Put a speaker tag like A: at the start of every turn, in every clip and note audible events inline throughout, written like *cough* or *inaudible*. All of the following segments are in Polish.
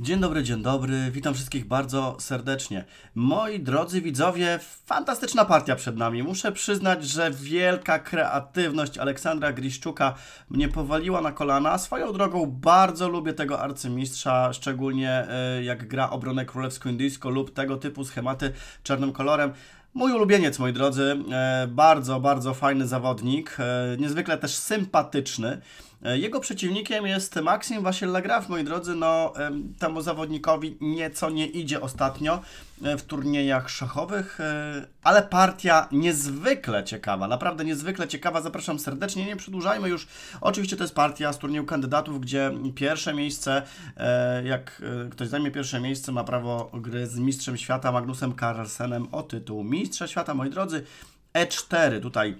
A: Dzień dobry, dzień dobry, witam wszystkich bardzo serdecznie. Moi drodzy widzowie, fantastyczna partia przed nami. Muszę przyznać, że wielka kreatywność Aleksandra Griszczuka mnie powaliła na kolana. Swoją drogą bardzo lubię tego arcymistrza, szczególnie e, jak gra obronę królewsko-indyjską lub tego typu schematy czarnym kolorem. Mój ulubieniec, moi drodzy, e, bardzo, bardzo fajny zawodnik, e, niezwykle też sympatyczny. E, jego przeciwnikiem jest Maxim Wasiel Lagraf, moi drodzy, no temu zawodnikowi nieco nie idzie ostatnio e, w turniejach szachowych, e, ale partia niezwykle ciekawa, naprawdę niezwykle ciekawa, zapraszam serdecznie, nie przedłużajmy już, oczywiście to jest partia z turnieju kandydatów, gdzie pierwsze miejsce, jak ktoś zajmie pierwsze miejsce, ma prawo gry z mistrzem świata Magnusem Carlsenem o tytuł mistrza świata, moi drodzy, E4 tutaj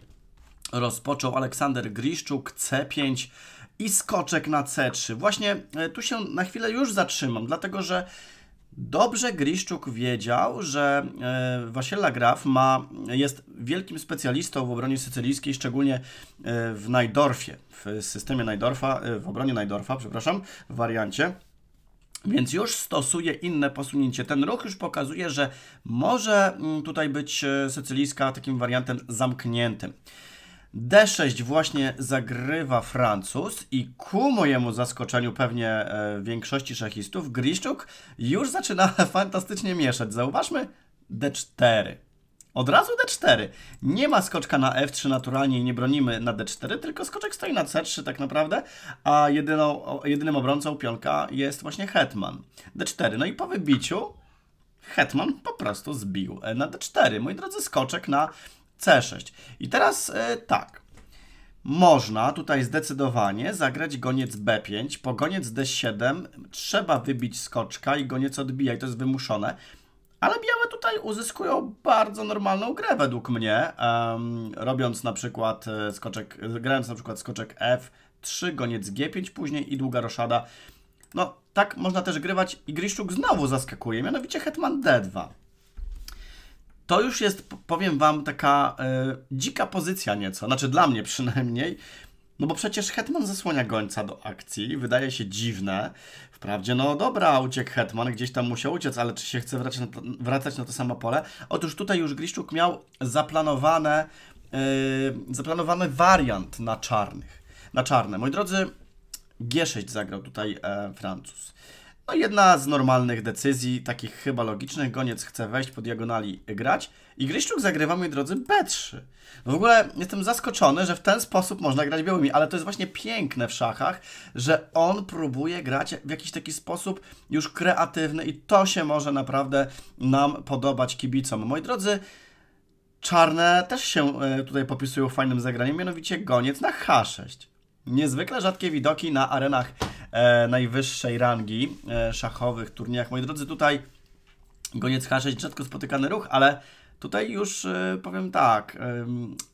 A: rozpoczął Aleksander Griszczuk, C5 i skoczek na C3. Właśnie e, tu się na chwilę już zatrzymam, dlatego że Dobrze Griszczuk wiedział, że e, Wasiela Graf ma, jest wielkim specjalistą w obronie sycylijskiej, szczególnie e, w Najdorfie, w systemie Najdorfa, w obronie Najdorfa, przepraszam, w wariancie. Więc już stosuje inne posunięcie. Ten ruch już pokazuje, że może mm, tutaj być sycylijska takim wariantem zamkniętym. D6 właśnie zagrywa Francuz i ku mojemu zaskoczeniu pewnie e, większości szachistów, Griszczuk już zaczyna *laughs* fantastycznie mieszać. Zauważmy D4. Od razu D4. Nie ma skoczka na F3 naturalnie i nie bronimy na D4, tylko skoczek stoi na C3 tak naprawdę, a jedyną, jedynym obrońcą pionka jest właśnie Hetman. D4. No i po wybiciu Hetman po prostu zbił e, na D4. Moi drodzy, skoczek na C6. I teraz e, tak. Można tutaj zdecydowanie zagrać goniec B5, po goniec D7 trzeba wybić skoczka i goniec odbija i to jest wymuszone. Ale białe tutaj uzyskują bardzo normalną grę według mnie, um, robiąc na przykład e, skoczek, grając na przykład skoczek F3, goniec G5 później i długa roszada. No, tak można też grywać i Griszczuk znowu zaskakuje, mianowicie hetman D2 to już jest, powiem Wam, taka e, dzika pozycja nieco, znaczy dla mnie przynajmniej, no bo przecież Hetman zasłania gońca do akcji, wydaje się dziwne. Wprawdzie, no dobra, uciekł Hetman, gdzieś tam musiał uciec, ale czy się chce wracać na to, wracać na to samo pole? Otóż tutaj już Griszczuk miał zaplanowane, yy, zaplanowany wariant na czarnych. Na czarne. Moi drodzy, G6 zagrał tutaj e, Francuz. No jedna z normalnych decyzji, takich chyba logicznych. Goniec chce wejść po diagonali grać i Gryszczuk zagrywa, moi drodzy, B3. No w ogóle jestem zaskoczony, że w ten sposób można grać białymi, ale to jest właśnie piękne w szachach, że on próbuje grać w jakiś taki sposób już kreatywny i to się może naprawdę nam podobać kibicom. Moi drodzy, czarne też się e, tutaj popisują fajnym zagraniem, mianowicie goniec na H6 niezwykle rzadkie widoki na arenach e, najwyższej rangi e, szachowych turniejach. Moi drodzy, tutaj goniec H6 rzadko spotykany ruch, ale tutaj już e, powiem tak,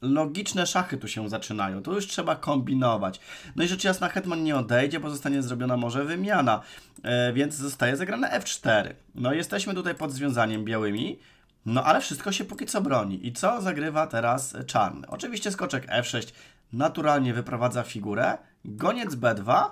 A: logiczne szachy tu się zaczynają. Tu już trzeba kombinować. No i rzecz jasna hetman nie odejdzie, bo zostanie zrobiona może wymiana, e, więc zostaje zagrane F4. No jesteśmy tutaj pod związaniem białymi. No ale wszystko się póki co broni. I co zagrywa teraz czarny? Oczywiście skoczek F6 naturalnie wyprowadza figurę, goniec B2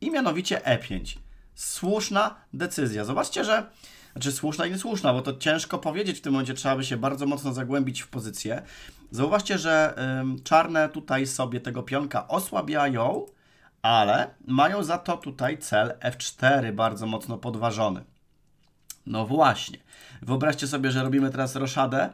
A: i mianowicie E5. Słuszna decyzja. Zobaczcie, że znaczy słuszna i niesłuszna, bo to ciężko powiedzieć w tym momencie, trzeba by się bardzo mocno zagłębić w pozycję. Zauważcie, że ym, czarne tutaj sobie tego pionka osłabiają, ale mają za to tutaj cel F4 bardzo mocno podważony. No właśnie. Wyobraźcie sobie, że robimy teraz roszadę,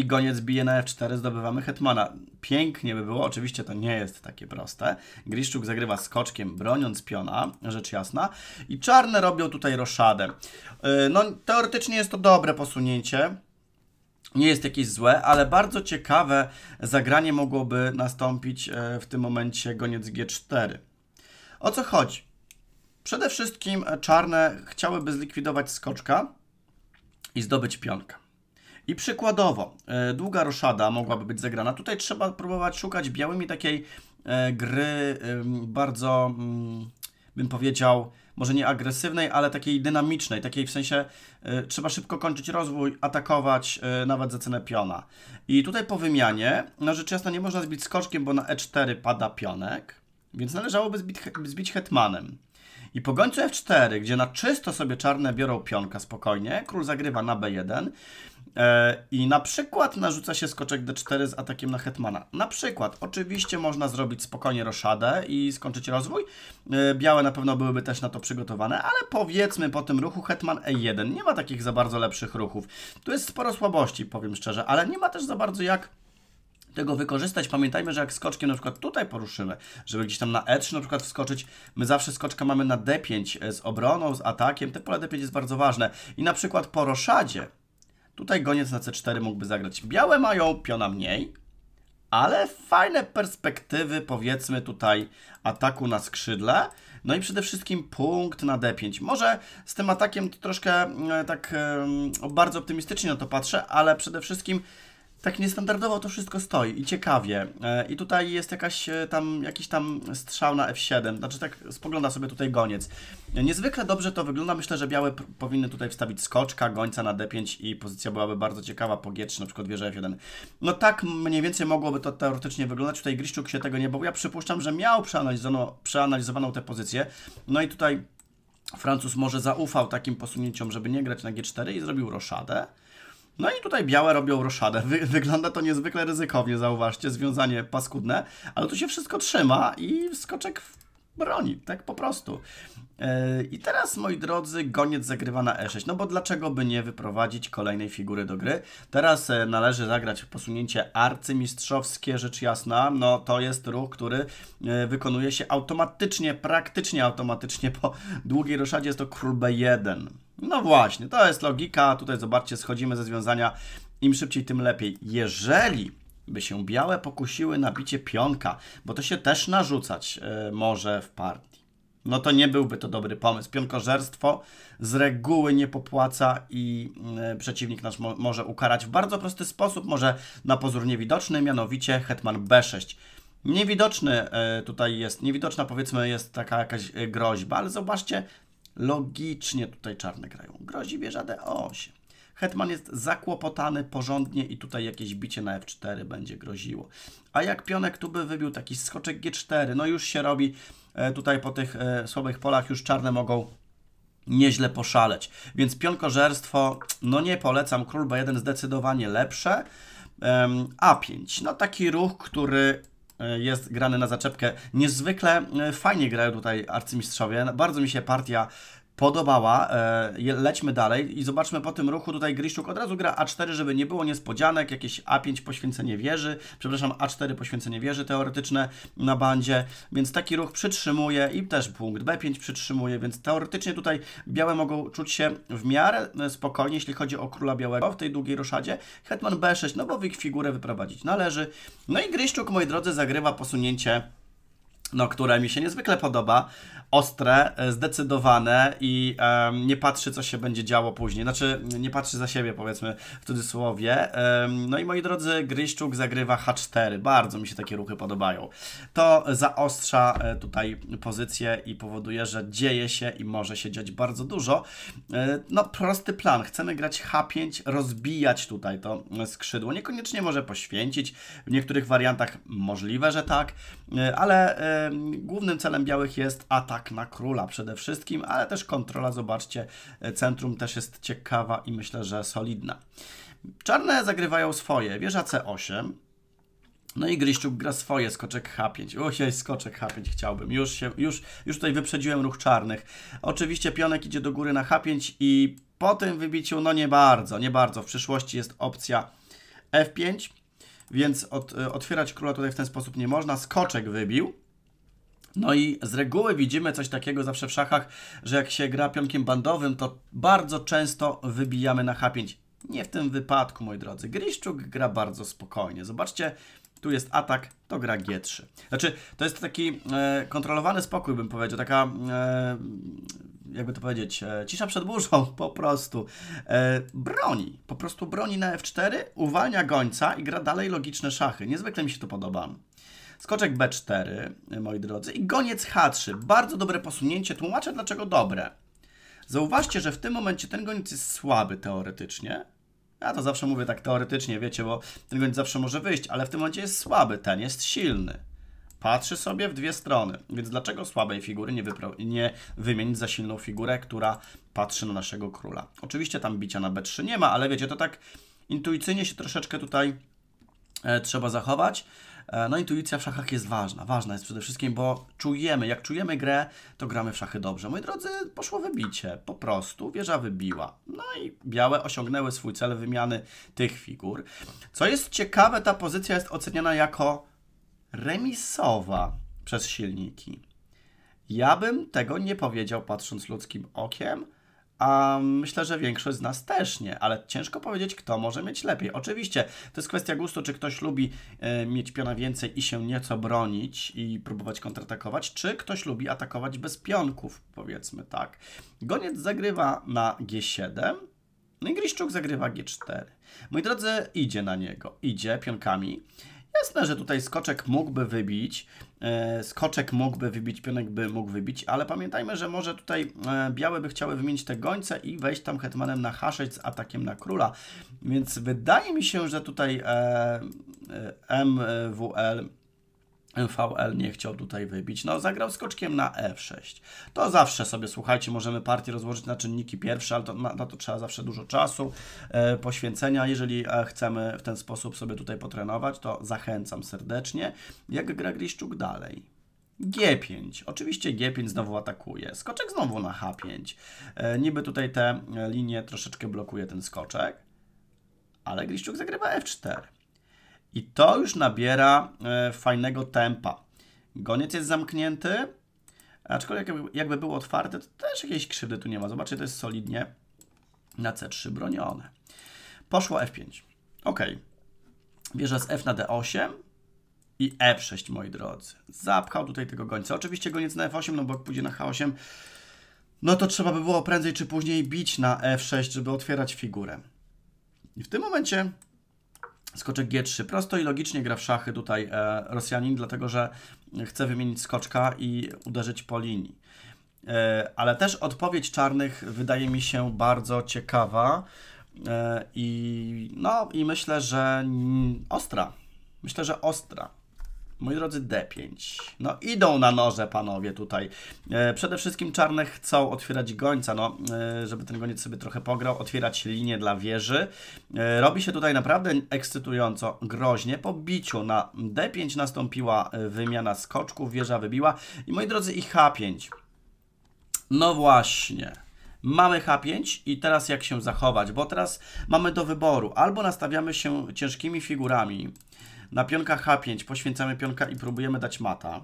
A: i goniec bije na f4, zdobywamy hetmana. Pięknie by było, oczywiście to nie jest takie proste. Griszczuk zagrywa skoczkiem, broniąc piona, rzecz jasna. I czarne robią tutaj roszadę. Y, no, teoretycznie jest to dobre posunięcie, nie jest jakieś złe, ale bardzo ciekawe zagranie mogłoby nastąpić e, w tym momencie goniec G4. O co chodzi? Przede wszystkim e, czarne chciałyby zlikwidować skoczka i zdobyć pionka. I przykładowo, e, długa roszada mogłaby być zagrana. Tutaj trzeba próbować szukać białymi takiej e, gry bardzo, mm, bym powiedział, może nie agresywnej, ale takiej dynamicznej, takiej w sensie y, trzeba szybko kończyć rozwój, atakować y, nawet za cenę piona. I tutaj po wymianie, no rzecz jasna nie można zbić skoczkiem, bo na e4 pada pionek, więc należałoby zbić, zbić hetmanem. I po gońcu F4, gdzie na czysto sobie czarne biorą pionka spokojnie, król zagrywa na B1 e, i na przykład narzuca się skoczek D4 z atakiem na hetmana. Na przykład, oczywiście można zrobić spokojnie roszadę i skończyć rozwój. E, białe na pewno byłyby też na to przygotowane, ale powiedzmy po tym ruchu hetman E1. Nie ma takich za bardzo lepszych ruchów. Tu jest sporo słabości, powiem szczerze, ale nie ma też za bardzo jak tego wykorzystać. Pamiętajmy, że jak skoczkiem na przykład tutaj poruszymy, żeby gdzieś tam na E3 na przykład wskoczyć, my zawsze skoczka mamy na D5 e, z obroną, z atakiem. Te pole D5 jest bardzo ważne. I na przykład po roszadzie, tutaj goniec na C4 mógłby zagrać. Białe mają piona mniej, ale fajne perspektywy powiedzmy tutaj ataku na skrzydle. No i przede wszystkim punkt na D5. Może z tym atakiem to troszkę mm, e, tak bardzo optymistycznie na to patrzę, ale przede wszystkim tak niestandardowo to wszystko stoi i ciekawie. E, I tutaj jest jakaś e, tam, jakiś tam strzał na F7, znaczy tak spogląda sobie tutaj goniec. Niezwykle dobrze to wygląda, myślę, że białe powinny tutaj wstawić skoczka, gońca na D5 i pozycja byłaby bardzo ciekawa po G3, na przykład wieża F1. No tak mniej więcej mogłoby to teoretycznie wyglądać, tutaj Griszczuk się tego nie bał. Ja przypuszczam, że miał przeanalizowaną, przeanalizowaną tę pozycję, no i tutaj Francuz może zaufał takim posunięciom, żeby nie grać na G4 i zrobił roszadę. No i tutaj białe robią roszadę. Wy, wygląda to niezwykle ryzykownie, zauważcie, związanie paskudne, ale tu się wszystko trzyma i skoczek broni, tak po prostu. E, I teraz, moi drodzy, goniec zagrywa na e6. No bo dlaczego by nie wyprowadzić kolejnej figury do gry? Teraz e, należy zagrać posunięcie arcymistrzowskie, rzecz jasna. No to jest ruch, który e, wykonuje się automatycznie, praktycznie automatycznie po długiej roszadzie. Jest to król b1. No właśnie, to jest logika. Tutaj zobaczcie, schodzimy ze związania. Im szybciej, tym lepiej. Jeżeli by się białe pokusiły na bicie pionka, bo to się też narzucać e, może w partii. No to nie byłby to dobry pomysł. Pionkożerstwo z reguły nie popłaca i e, przeciwnik nasz mo może ukarać w bardzo prosty sposób, może na pozór niewidoczny, mianowicie hetman b6. Niewidoczny e, tutaj jest, niewidoczna powiedzmy jest taka jakaś groźba, ale zobaczcie, Logicznie tutaj czarne grają. Grozi wieża D8. Hetman jest zakłopotany porządnie i tutaj jakieś bicie na F4 będzie groziło. A jak pionek tu by wybił taki skoczek G4, no już się robi e, tutaj po tych e, słabych polach, już czarne mogą nieźle poszaleć. Więc pionkożerstwo, no nie polecam, król B1 zdecydowanie lepsze. E, A5, no taki ruch, który E, jest grany na zaczepkę. Niezwykle e, fajnie grają tutaj arcymistrzowie. Bardzo mi się partia podobała. E, lećmy dalej i zobaczmy po tym ruchu. Tutaj Griszczuk od razu gra A4, żeby nie było niespodzianek. Jakieś A5 poświęcenie wieży, przepraszam, A4 poświęcenie wieży teoretyczne na bandzie, więc taki ruch przytrzymuje i też punkt B5 przytrzymuje, więc teoretycznie tutaj białe mogą czuć się w miarę e, spokojnie, jeśli chodzi o króla białego w tej długiej roszadzie. Hetman B6, no bo ich figurę wyprowadzić należy. No i Griszczuk, moi drodzy, zagrywa posunięcie no, które mi się niezwykle podoba. Ostre, e, zdecydowane i um, nie patrzy, co się będzie działo później. Znaczy, nie patrzy za siebie, powiedzmy w cudzysłowie. Um, no i moi drodzy, Gryszczuk zagrywa H4. Bardzo mi się takie ruchy podobają. To zaostrza e, tutaj pozycję i powoduje, że dzieje się i może się dziać bardzo dużo. E, no, prosty plan. Chcemy grać H5, rozbijać tutaj to skrzydło. Niekoniecznie może poświęcić. W niektórych wariantach możliwe, że tak. E, ale e, głównym celem białych jest atak na króla przede wszystkim, ale też kontrola, zobaczcie, e, centrum też jest ciekawa i myślę, że solidna. Czarne zagrywają swoje, wieża C8, no i Griszczuk gra swoje, skoczek H5. Ojej, skoczek H5 chciałbym. Już, się, już, już tutaj wyprzedziłem ruch czarnych. Oczywiście pionek idzie do góry na H5 i po tym wybiciu, no nie bardzo, nie bardzo. W przyszłości jest opcja F5 więc od, e, otwierać króla tutaj w ten sposób nie można. Skoczek wybił. No i z reguły widzimy coś takiego zawsze w szachach, że jak się gra pionkiem bandowym, to bardzo często wybijamy na H5. Nie w tym wypadku, moi drodzy. Griszczuk gra bardzo spokojnie. Zobaczcie, tu jest atak, to gra G3. Znaczy, to jest taki e, kontrolowany spokój, bym powiedział, taka e, jakby to powiedzieć, e, cisza przed burzą, *laughs* po prostu. E, broni, po prostu broni na F4, uwalnia gońca i gra dalej logiczne szachy. Niezwykle mi się to podoba. Skoczek B4, e, moi drodzy, i goniec H3. Bardzo dobre posunięcie, tłumaczę dlaczego dobre. Zauważcie, że w tym momencie ten goniec jest słaby teoretycznie. Ja to zawsze mówię tak teoretycznie, wiecie, bo ten goniec zawsze może wyjść, ale w tym momencie jest słaby, ten jest silny patrzy sobie w dwie strony. Więc dlaczego słabej figury nie, nie wymienić za silną figurę, która patrzy na naszego króla? Oczywiście tam bicia na B3 nie ma, ale wiecie, to tak intuicyjnie się troszeczkę tutaj e, trzeba zachować. E, no intuicja w szachach jest ważna. Ważna jest przede wszystkim, bo czujemy, jak czujemy grę, to gramy w szachy dobrze. Moi drodzy, poszło wybicie, po prostu, wieża wybiła. No i białe osiągnęły swój cel wymiany tych figur. Co jest ciekawe, ta pozycja jest oceniana jako remisowa przez silniki. Ja bym tego nie powiedział patrząc ludzkim okiem, a myślę, że większość z nas też nie, ale ciężko powiedzieć, kto może mieć lepiej. Oczywiście to jest kwestia gustu, czy ktoś lubi y, mieć piona więcej i się nieco bronić i próbować kontratakować, czy ktoś lubi atakować bez pionków, powiedzmy tak. Goniec zagrywa na G7, no i Griszczuk zagrywa G4. Moi drodzy, idzie na niego, idzie pionkami. Jasne, że tutaj skoczek mógłby wybić, e, skoczek mógłby wybić, pionek by mógł wybić, ale pamiętajmy, że może tutaj e, białe by chciały wymienić te gońce i wejść tam hetmanem na h6 z atakiem na króla. Więc wydaje mi się, że tutaj e, MWL VL nie chciał tutaj wybić. No, zagrał skoczkiem na F6. E to zawsze sobie, słuchajcie, możemy partię rozłożyć na czynniki pierwsze, ale to, na, na to trzeba zawsze dużo czasu, e, poświęcenia. Jeżeli e, chcemy w ten sposób sobie tutaj potrenować, to zachęcam serdecznie. Jak gra Gliszczuk dalej? G5. Oczywiście G5 znowu atakuje. Skoczek znowu na H5. E, niby tutaj te e, linie troszeczkę blokuje ten skoczek, ale Gliszczuk zagrywa F4. I to już nabiera e, fajnego tempa. Goniec jest zamknięty, aczkolwiek jakby, jakby był otwarty, to też jakiejś krzywdy tu nie ma. Zobaczcie, to jest solidnie na C3 bronione. Poszło F5. Ok. Bierze z F na D8 i F6, e moi drodzy. Zapchał tutaj tego gońca. Oczywiście goniec na F8, no bo jak pójdzie na H8, no to trzeba by było prędzej czy później bić na F6, żeby otwierać figurę. I w tym momencie skoczek G3. Prosto i logicznie gra w szachy tutaj e, Rosjanin, dlatego że chce wymienić skoczka i uderzyć po linii. E, ale też odpowiedź czarnych wydaje mi się bardzo ciekawa e, i, no, i myślę, że ostra. Myślę, że ostra. Moi drodzy, D5. No idą na noże panowie tutaj. E, przede wszystkim czarne chcą otwierać gońca, no, e, żeby ten goniec sobie trochę pograł, otwierać linię dla wieży. E, robi się tutaj naprawdę ekscytująco, groźnie. Po biciu na D5 nastąpiła e, wymiana skoczków, wieża wybiła. I moi drodzy, i H5. No właśnie. Mamy H5 i teraz jak się zachować, bo teraz mamy do wyboru. Albo nastawiamy się ciężkimi figurami, na pionka H5 poświęcamy pionka i próbujemy dać mata.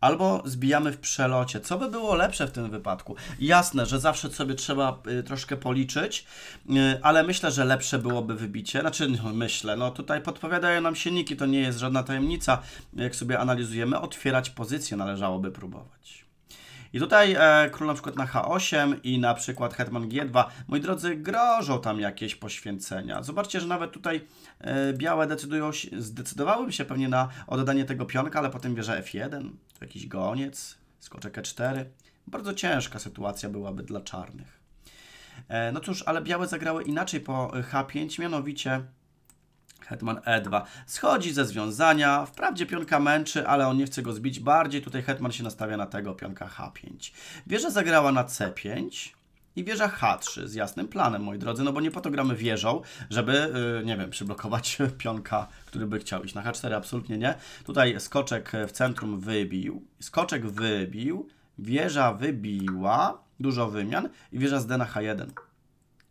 A: Albo zbijamy w przelocie. Co by było lepsze w tym wypadku? Jasne, że zawsze sobie trzeba y, troszkę policzyć, y, ale myślę, że lepsze byłoby wybicie. Znaczy, no, myślę, no tutaj podpowiadają nam niki, to nie jest żadna tajemnica. Jak sobie analizujemy, otwierać pozycję należałoby próbować. I tutaj e, król na przykład na H8 i na przykład hetman G2. Moi drodzy, grożą tam jakieś poświęcenia. Zobaczcie, że nawet tutaj e, białe decydują, się, zdecydowały się pewnie na oddanie tego pionka, ale potem wieża F1, jakiś goniec, skoczek E4. Bardzo ciężka sytuacja byłaby dla czarnych. E, no cóż, ale białe zagrały inaczej po H5, mianowicie Hetman E2. Schodzi ze związania. Wprawdzie pionka męczy, ale on nie chce go zbić. Bardziej tutaj Hetman się nastawia na tego pionka H5. Wieża zagrała na C5 i wieża H3 z jasnym planem, moi drodzy, no bo nie po to gramy wieżą, żeby, y, nie wiem, przyblokować *laughs* pionka, który by chciał iść na H4, absolutnie nie. Tutaj skoczek w centrum wybił, skoczek wybił, wieża wybiła, dużo wymian i wieża z D na H1.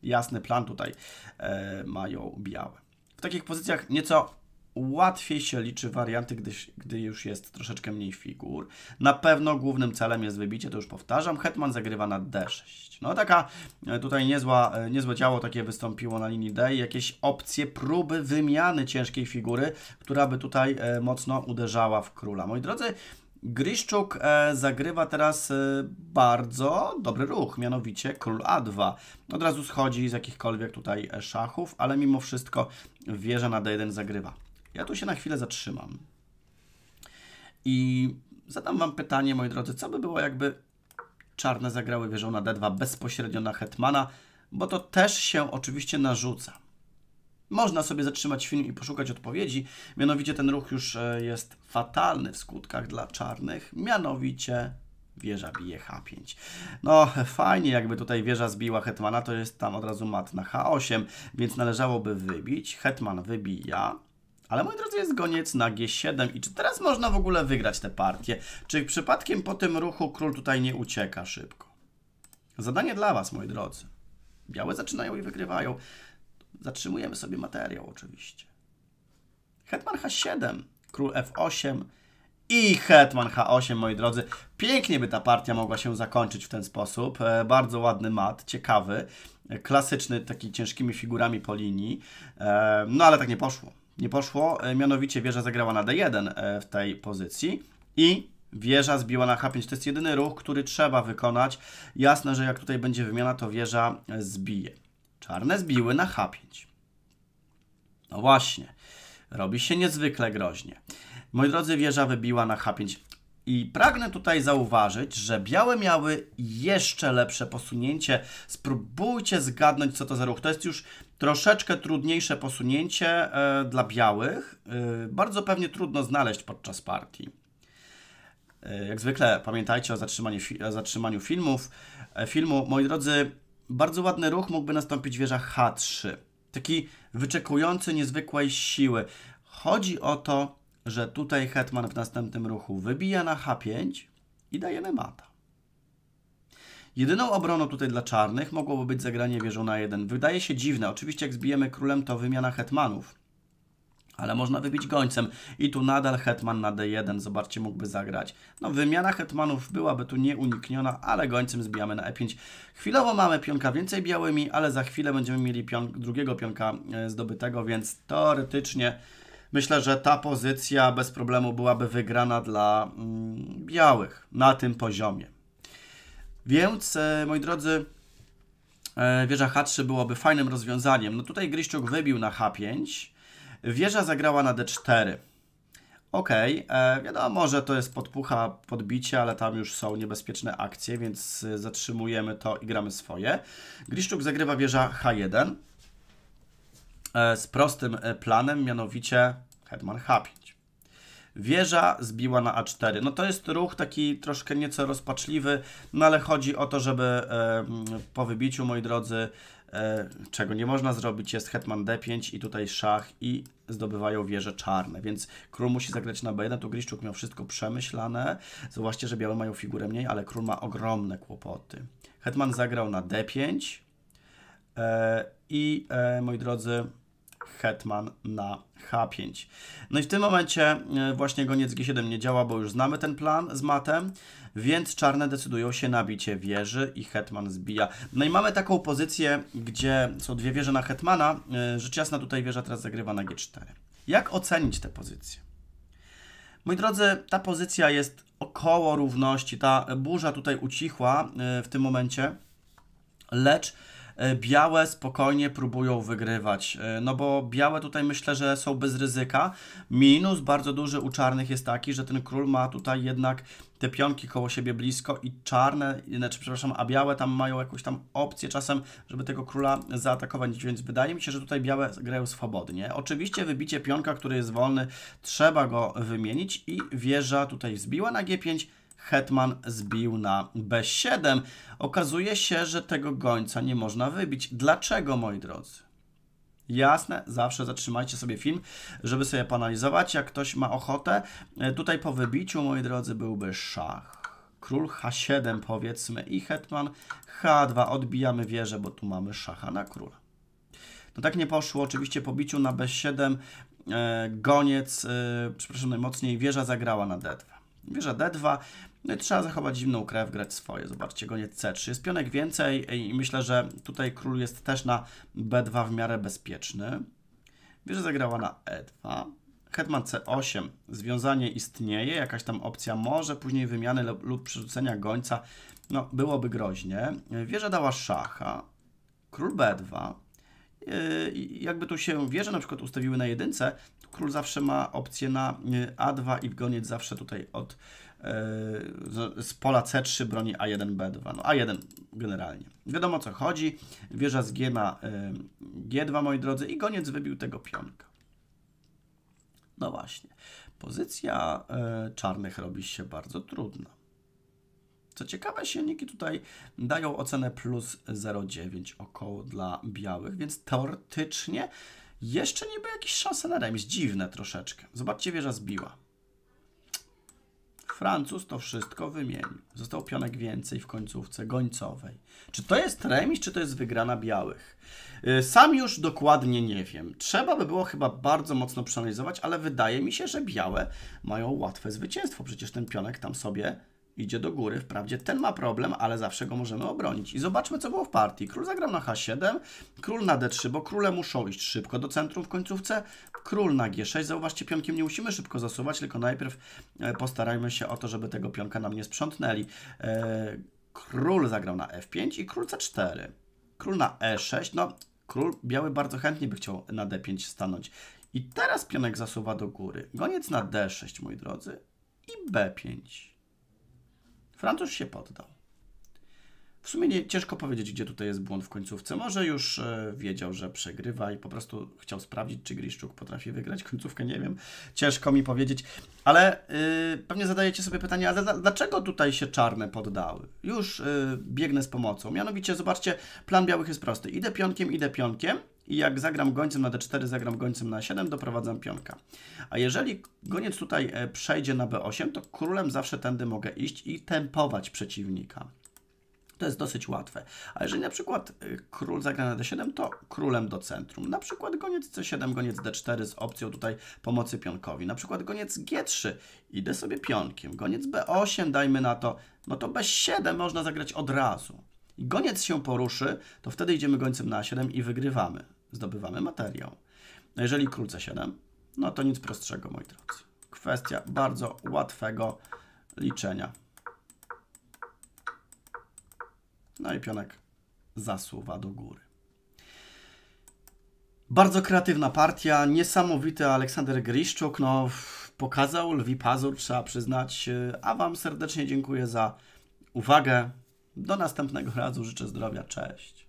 A: Jasny plan tutaj e, mają białe. W takich pozycjach nieco łatwiej się liczy warianty, gdy, gdy już jest troszeczkę mniej figur. Na pewno głównym celem jest wybicie, to już powtarzam. Hetman zagrywa na D6. No taka e, tutaj niezła, e, niezłe działo takie wystąpiło na linii D. Jakieś opcje próby wymiany ciężkiej figury, która by tutaj e, mocno uderzała w króla. Moi drodzy, Griszczuk e, zagrywa teraz e, bardzo dobry ruch, mianowicie król a2. Od razu schodzi z jakichkolwiek tutaj e, szachów, ale mimo wszystko wieża na d1 zagrywa. Ja tu się na chwilę zatrzymam. I zadam Wam pytanie, moi drodzy, co by było, jakby czarne zagrały wieżą na d2 bezpośrednio na hetmana, bo to też się oczywiście narzuca. Można sobie zatrzymać film i poszukać odpowiedzi. Mianowicie ten ruch już e, jest fatalny w skutkach dla czarnych, mianowicie wieża bije H5. No fajnie, jakby tutaj wieża zbiła hetmana, to jest tam od razu mat na H8, więc należałoby wybić. Hetman wybija. Ale moi drodzy, jest goniec na G7 i czy teraz można w ogóle wygrać tę partię? Czy przypadkiem po tym ruchu król tutaj nie ucieka szybko? Zadanie dla Was, moi drodzy. Białe zaczynają i wygrywają. Zatrzymujemy sobie materiał oczywiście. Hetman H7, król F8 i Hetman H8, moi drodzy. Pięknie by ta partia mogła się zakończyć w ten sposób. E, bardzo ładny mat, ciekawy, e, klasyczny, taki ciężkimi figurami po linii. E, no ale tak nie poszło. Nie poszło, mianowicie wieża zagrała na D1 w tej pozycji i Wieża zbiła na H5. To jest jedyny ruch, który trzeba wykonać. Jasne, że jak tutaj będzie wymiana, to wieża zbije czarne zbiły na H5. No właśnie, robi się niezwykle groźnie. Moi drodzy, wieża wybiła na H5. I pragnę tutaj zauważyć, że białe miały jeszcze lepsze posunięcie. Spróbujcie zgadnąć, co to za ruch. To jest już troszeczkę trudniejsze posunięcie e, dla białych. E, bardzo pewnie trudno znaleźć podczas partii. E, jak zwykle pamiętajcie o zatrzymaniu, fi zatrzymaniu filmów. E, filmu, moi drodzy, bardzo ładny ruch mógłby nastąpić wieża H3. Taki wyczekujący niezwykłej siły. Chodzi o to, że tutaj hetman w następnym ruchu wybija na H5 i dajemy mata. Jedyną obroną tutaj dla czarnych mogłoby być zagranie wieżą na 1. Wydaje się dziwne. Oczywiście jak zbijemy królem, to wymiana hetmanów ale można wybić gońcem. I tu nadal hetman na d1, zobaczcie, mógłby zagrać. No wymiana hetmanów byłaby tu nieunikniona, ale gońcem zbijamy na e5. Chwilowo mamy pionka więcej białymi, ale za chwilę będziemy mieli pion drugiego pionka e, zdobytego, więc teoretycznie myślę, że ta pozycja bez problemu byłaby wygrana dla mm, białych na tym poziomie. Więc, e, moi drodzy, e, wieża H3 byłoby fajnym rozwiązaniem. No tutaj gryszczuk wybił na H5, Wieża zagrała na D4. Ok, e, wiadomo, że to jest podpucha, podbicie, ale tam już są niebezpieczne akcje, więc e, zatrzymujemy to i gramy swoje. Griszczuk zagrywa wieża H1 e, z prostym e, planem, mianowicie Hetman H5. Wieża zbiła na A4. No to jest ruch taki troszkę nieco rozpaczliwy, no ale chodzi o to, żeby e, po wybiciu, moi drodzy, E, czego nie można zrobić, jest hetman d5 i tutaj szach i zdobywają wieże czarne, więc król musi zagrać na b1, tu Griszczuk miał wszystko przemyślane, zobaczcie, że białe mają figurę mniej, ale król ma ogromne kłopoty. Hetman zagrał na d5 e, i, e, moi drodzy, hetman na h5. No i w tym momencie właśnie goniec g7 nie działa, bo już znamy ten plan z matem, więc czarne decydują się na bicie wieży i hetman zbija. No i mamy taką pozycję, gdzie są dwie wieże na hetmana. E, rzecz jasna tutaj wieża teraz zagrywa na g4. Jak ocenić tę pozycję? Moi drodzy, ta pozycja jest około równości. Ta burza tutaj ucichła e, w tym momencie, lecz E, białe spokojnie próbują wygrywać. E, no bo białe tutaj myślę, że są bez ryzyka. Minus bardzo duży u czarnych jest taki, że ten król ma tutaj jednak te pionki koło siebie blisko i czarne, znaczy przepraszam, a białe tam mają jakąś tam opcję czasem, żeby tego króla zaatakować, więc wydaje mi się, że tutaj białe grają swobodnie. Oczywiście wybicie pionka, który jest wolny, trzeba go wymienić i wieża tutaj zbiła na G5, hetman zbił na b7. Okazuje się, że tego gońca nie można wybić. Dlaczego, moi drodzy? Jasne, zawsze zatrzymajcie sobie film, żeby sobie panalizować, jak ktoś ma ochotę. E, tutaj po wybiciu, moi drodzy, byłby szach. Król H7 powiedzmy i hetman H2. Odbijamy wieżę, bo tu mamy szacha na króla. No tak nie poszło, oczywiście po biciu na B7 e, goniec, e, przepraszam najmocniej, wieża zagrała na D2. Wieża D2, no i trzeba zachować zimną krew, grać swoje. Zobaczcie, nie C3. Jest pionek więcej i myślę, że tutaj król jest też na B2 w miarę bezpieczny. Wieża zagrała na E2. Hetman C8. Związanie istnieje, jakaś tam opcja może, później wymiany lub przerzucenia gońca. No, byłoby groźnie. Wieża dała szacha. Król B2. E, jakby tu się wieże na przykład ustawiły na jedynce, król zawsze ma opcję na e, A2 i goniec zawsze tutaj od e, z pola C3 broni A1, B2. No A1 generalnie. Wiadomo o co chodzi. Wieża z G na G2, moi drodzy, i goniec wybił tego pionka. No właśnie. Pozycja czarnych robi się bardzo trudna. Co ciekawe, silniki tutaj dają ocenę plus 0,9 około dla białych, więc teoretycznie jeszcze niby jakieś szanse na remis. Dziwne troszeczkę. Zobaczcie, wieża zbiła. Francuz to wszystko wymienił. Został pionek więcej w końcówce gońcowej. Czy to jest remis, czy to jest wygrana białych? Y, sam już dokładnie nie wiem. Trzeba by było chyba bardzo mocno przeanalizować, ale wydaje mi się, że białe mają łatwe zwycięstwo. Przecież ten pionek tam sobie idzie do góry. Wprawdzie ten ma problem, ale zawsze go możemy obronić. I zobaczmy, co było w partii. Król zagrał na h7, król na d3, bo króle muszą iść szybko do centrum w końcówce. Król na g6. Zauważcie, pionkiem nie musimy szybko zasuwać, tylko najpierw e, postarajmy się o to, żeby tego pionka nam nie sprzątnęli. E, król zagrał na f5 i król c4. Król na e6. No, król biały bardzo chętnie by chciał na d5 stanąć. I teraz pionek zasuwa do góry. Goniec na d6, moi drodzy, i b5. Francuz się poddał. W sumie nie, ciężko powiedzieć, gdzie tutaj jest błąd w końcówce. Może już e, wiedział, że przegrywa i po prostu chciał sprawdzić, czy Griszczuk potrafi wygrać końcówkę, nie wiem. Ciężko mi powiedzieć, ale y, pewnie zadajecie sobie pytanie, a dlaczego tutaj się czarne poddały? Już y, biegnę z pomocą. Mianowicie, zobaczcie, plan białych jest prosty. Idę pionkiem, idę pionkiem, i jak zagram gońcem na d4, zagram gońcem na 7, doprowadzam pionka. A jeżeli goniec tutaj e, przejdzie na b8, to królem zawsze tędy mogę iść i tempować przeciwnika. To jest dosyć łatwe. A jeżeli na przykład e, król zagra na d7, to królem do centrum. Na przykład goniec c7, goniec d4 z opcją tutaj pomocy pionkowi. Na przykład goniec g3, idę sobie pionkiem. Goniec b8, dajmy na to, no to b7 można zagrać od razu i goniec się poruszy, to wtedy idziemy gońcem na A7 i wygrywamy. Zdobywamy materiał. A no jeżeli król C7, no to nic prostszego, moi drodzy. Kwestia bardzo łatwego liczenia. No i pionek zasuwa do góry. Bardzo kreatywna partia, niesamowity Aleksander Griszczuk, no pokazał lwi pazur, trzeba przyznać. A Wam serdecznie dziękuję za uwagę. Do następnego razu życzę zdrowia. Cześć.